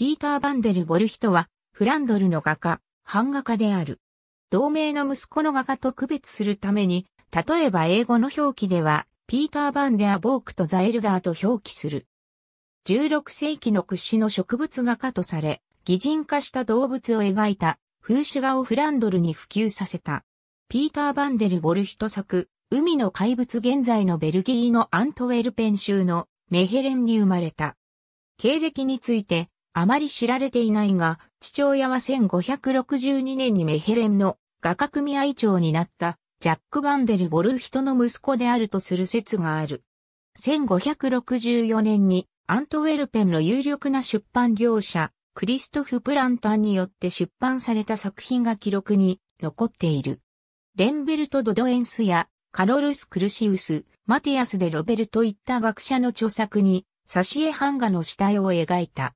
ピーター・バンデル・ボルヒトは、フランドルの画家、版画家である。同名の息子の画家と区別するために、例えば英語の表記では、ピーター・バンデア・ボークとザエルダーと表記する。16世紀の屈指の植物画家とされ、擬人化した動物を描いた、風刺画をフランドルに普及させた。ピーター・バンデル・ボルヒト作、海の怪物現在のベルギーのアントウェルペン州のメヘレンに生まれた。経歴について、あまり知られていないが、父親は1562年にメヘレンの画家組合長になったジャック・バンデル・ボルヒトの息子であるとする説がある。1564年にアントウェルペンの有力な出版業者、クリストフ・プランタンによって出版された作品が記録に残っている。レンベルト・ドドエンスやカロルス・クルシウス、マティアス・デ・ロベルといった学者の著作に、挿絵版画の死体を描いた。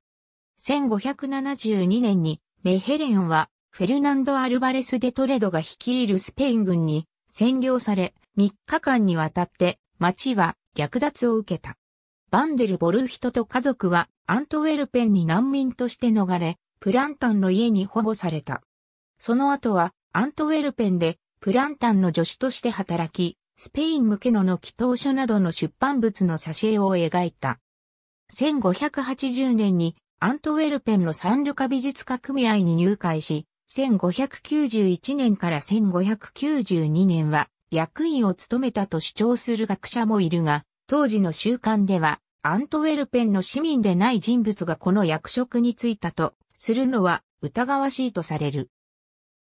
1572年にメヘレンはフェルナンド・アルバレス・デトレドが率いるスペイン軍に占領され3日間にわたって町は略奪を受けた。バンデル・ボルヒトと家族はアントウェルペンに難民として逃れ、プランタンの家に保護された。その後はアントウェルペンでプランタンの助手として働き、スペイン向けのの祈祷書などの出版物の挿絵を描いた。1580年にアントウェルペンのサンルカ美術家組合に入会し、1591年から1592年は役員を務めたと主張する学者もいるが、当時の習慣では、アントウェルペンの市民でない人物がこの役職に就いたとするのは疑わしいとされる。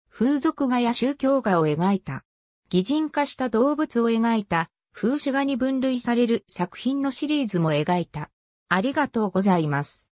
風俗画や宗教画を描いた、擬人化した動物を描いた、風刺画に分類される作品のシリーズも描いた。ありがとうございます。